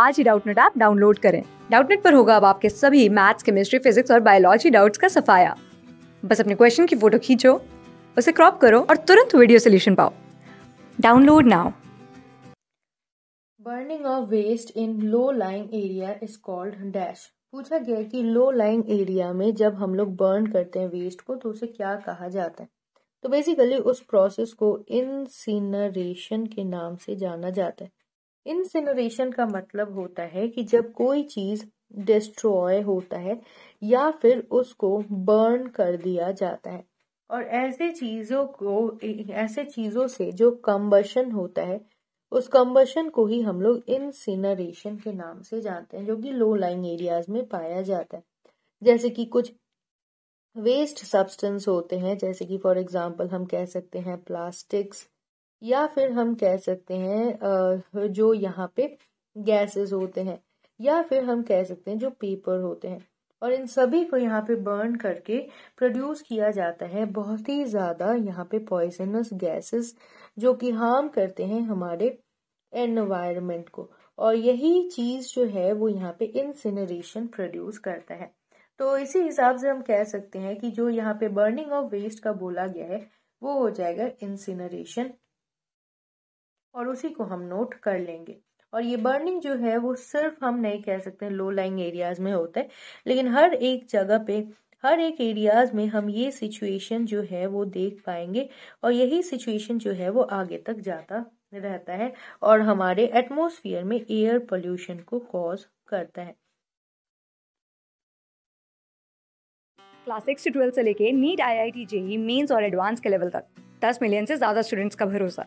आज ही Doubtnut app download करें डाउटनेट पर होगा अब आपके सभी मैथ्स केमिस्ट्री फिजिक्स और बायोलॉजी डाउट्स का सफाया बस अपने क्वेश्चन की फोटो खींचो उसे क्रॉप करो और तुरंत वीडियो सोल्यूशन पाओ download now burning of waste in low lying area is called dash पूछा गया कि लो लाइंग एरिया में जब हम लोग बर्न करते हैं वेस्ट को तो उसे क्या कहा जाता है तो बेसिकली उस प्रोसेस को इनसिनरेशन के नाम से जाना जाता है इंसिनरेशन का मतलब होता है कि जब कोई चीज डिस्ट्रॉय होता है या फिर उसको बर्न कर दिया जाता है और ऐसे चीजों को ऐसे चीजों से जो कम्बशन होता है उस कम्बशन को ही हम लोग इंसिनरेशन के नाम से जानते हैं जो कि लो लाइंग एरियाज में पाया जाता है जैसे कि कुछ वेस्ट सब्सटेंस होते हैं जैसे कि फॉर एग्जांपल हम कह सकते हैं प्लास्टिक्स या फिर हम कह सकते हैं जो यहाँ पे गैसेस होते हैं या फिर हम कह सकते हैं जो पेपर होते हैं और इन सभी को यहाँ पे बर्न करके प्रोड्यूस किया जाता है बहुत ही ज़्यादा यहाँ पे पॉइजनस गैसेस जो कि हार्म करते हैं हमारे एनवायरमेंट को और यही चीज़ जो है वो यहाँ पे इंसिनरेशन प्रोड्यूस करता है तो इसी हिसाब से हम कह सकते हैं कि जो यहाँ पे बर्निंग ऑफ वेस्ट का बोला गया है वो हो जाएगा इंसिनरेशन और उसी को हम नोट कर लेंगे और ये बर्निंग जो है वो सिर्फ हम नहीं कह सकते लो लाइंग एरियाज में होता है लेकिन हर एक जगह पे हर एक एरियाज में हम ये सिचुएशन जो है वो देख पाएंगे और यही सिचुएशन जो है वो आगे तक जाता रहता है और हमारे एटमोसफियर में एयर पोल्यूशन को कॉज करता है क्लास सिक्स से ट्वेल्थ से लेके NEET I I T JEE mains और एडवांस के लेवल तक दस मिलियन से ज़्यादा स्टूडेंट्स का भरोसा